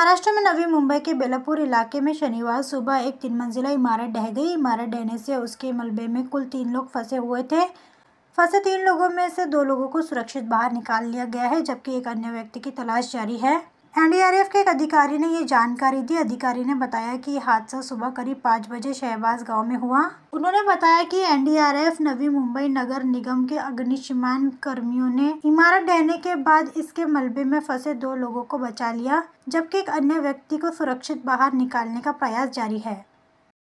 महाराष्ट्र में नवी मुंबई के बेलापुर इलाके में शनिवार सुबह एक तीन मंजिला इमारत ढह गई इमारत ढहने से उसके मलबे में कुल तीन लोग फंसे हुए थे फंसे तीन लोगों में से दो लोगों को सुरक्षित बाहर निकाल लिया गया है जबकि एक अन्य व्यक्ति की तलाश जारी है एनडीआरएफ के एक अधिकारी ने ये जानकारी दी अधिकारी ने बताया कि हादसा सुबह करीब पाँच बजे शहबाज गांव में हुआ उन्होंने बताया कि एनडीआरएफ नवी मुंबई नगर निगम के अग्निशमन कर्मियों ने इमारत ढहने के बाद इसके मलबे में फंसे दो लोगों को बचा लिया जबकि एक अन्य व्यक्ति को सुरक्षित बाहर निकालने का प्रयास जारी है